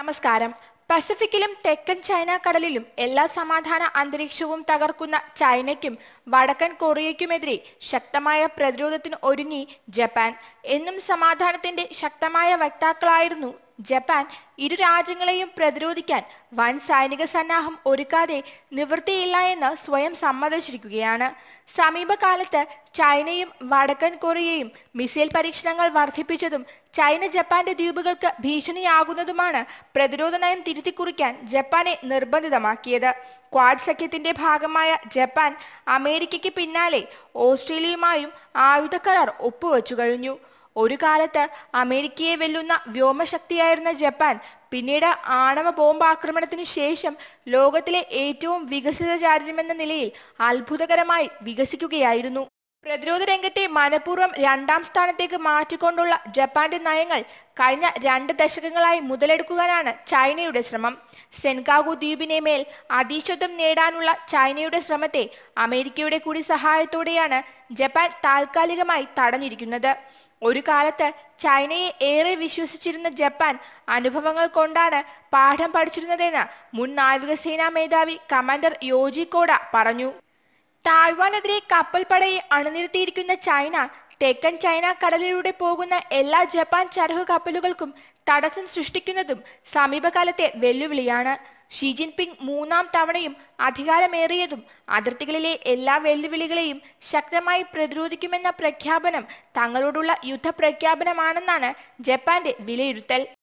നമസ്കാരം പസഫിക്കിലും തെക്കൻ ചൈന കടലിലും എല്ലാ സമാധാന അന്തരീക്ഷവും തകർക്കുന്ന ചൈനയ്ക്കും വടക്കൻ കൊറിയയ്ക്കുമെതിരെ ശക്തമായ പ്രതിരോധത്തിന് ഒരുങ്ങി ജപ്പാൻ എന്നും സമാധാനത്തിന്റെ ശക്തമായ വക്താക്കളായിരുന്നു ജപ്പാൻ ഇരു രാജ്യങ്ങളെയും പ്രതിരോധിക്കാൻ വൻ സൈനിക സന്നാഹം ഒരുക്കാതെ നിവൃത്തിയില്ല എന്ന് സ്വയം സമ്മതിച്ചിരിക്കുകയാണ് സമീപകാലത്ത് ചൈനയും വടക്കൻ കൊറിയയും മിസൈൽ പരീക്ഷണങ്ങൾ വർദ്ധിപ്പിച്ചതും ചൈന ജപ്പാന്റെ ദ്വീപുകൾക്ക് ഭീഷണിയാകുന്നതുമാണ് പ്രതിരോധ നയം തിരുത്തിക്കുറിക്കാൻ ജപ്പാനെ നിർബന്ധിതമാക്കിയത് ക്വാഡ് സഖ്യത്തിന്റെ ഭാഗമായ ജപ്പാൻ അമേരിക്കയ്ക്ക് പിന്നാലെ ഓസ്ട്രേലിയയുമായും ആയുധ കരാർ ഒപ്പുവച്ചു കഴിഞ്ഞു ഒരു കാലത്ത് അമേരിക്കയെ വെല്ലുന്ന വ്യോമശക്തിയായിരുന്ന ജപ്പാൻ പിന്നീട് ആണവ ആക്രമണത്തിന് ശേഷം ലോകത്തിലെ ഏറ്റവും വികസിത ചാരിതമെന്ന നിലയിൽ അത്ഭുതകരമായി വികസിക്കുകയായിരുന്നു പ്രതിരോധ രംഗത്തെ മനഃപൂർവ്വം രണ്ടാം സ്ഥാനത്തേക്ക് മാറ്റിക്കൊണ്ടുള്ള ജപ്പാന്റെ നയങ്ങൾ കഴിഞ്ഞ രണ്ട് ദശകങ്ങളായി മുതലെടുക്കുവാനാണ് ചൈനയുടെ ശ്രമം സെൻകാഗു ദ്വീപിനെ മേൽ അതീശത്വം നേടാനുള്ള ചൈനയുടെ ശ്രമത്തെ അമേരിക്കയുടെ കൂടി സഹായത്തോടെയാണ് ജപ്പാൻ താൽക്കാലികമായി തടഞ്ഞിരിക്കുന്നത് ഒരു കാലത്ത് ചൈനയെ ഏറെ വിശ്വസിച്ചിരുന്ന ജപ്പാൻ അനുഭവങ്ങൾ കൊണ്ടാണ് പാഠം പഠിച്ചിരുന്നതെന്ന് മുൻ നാവികസേനാ മേധാവി കമാൻഡർ യോജി കോഡ പറഞ്ഞു തായ്വാനെതിരെ കപ്പൽപ്പടയെ അണിനിരത്തിയിരിക്കുന്ന ചൈന തെക്കൻ ചൈന കടലിലൂടെ പോകുന്ന എല്ലാ ജപ്പാൻ ചരഹു കപ്പലുകൾക്കും തടസ്സം സൃഷ്ടിക്കുന്നതും സമീപകാലത്തെ വെല്ലുവിളിയാണ് ഷീ ജിൻപിങ് മൂന്നാം തവണയും അധികാരമേറിയതും അതിർത്തികളിലെ എല്ലാ വെല്ലുവിളികളെയും ശക്തമായി പ്രതിരോധിക്കുമെന്ന പ്രഖ്യാപനം തങ്ങളോടുള്ള യുദ്ധപ്രഖ്യാപനമാണെന്നാണ് ജപ്പാന്റെ വിലയിരുത്തൽ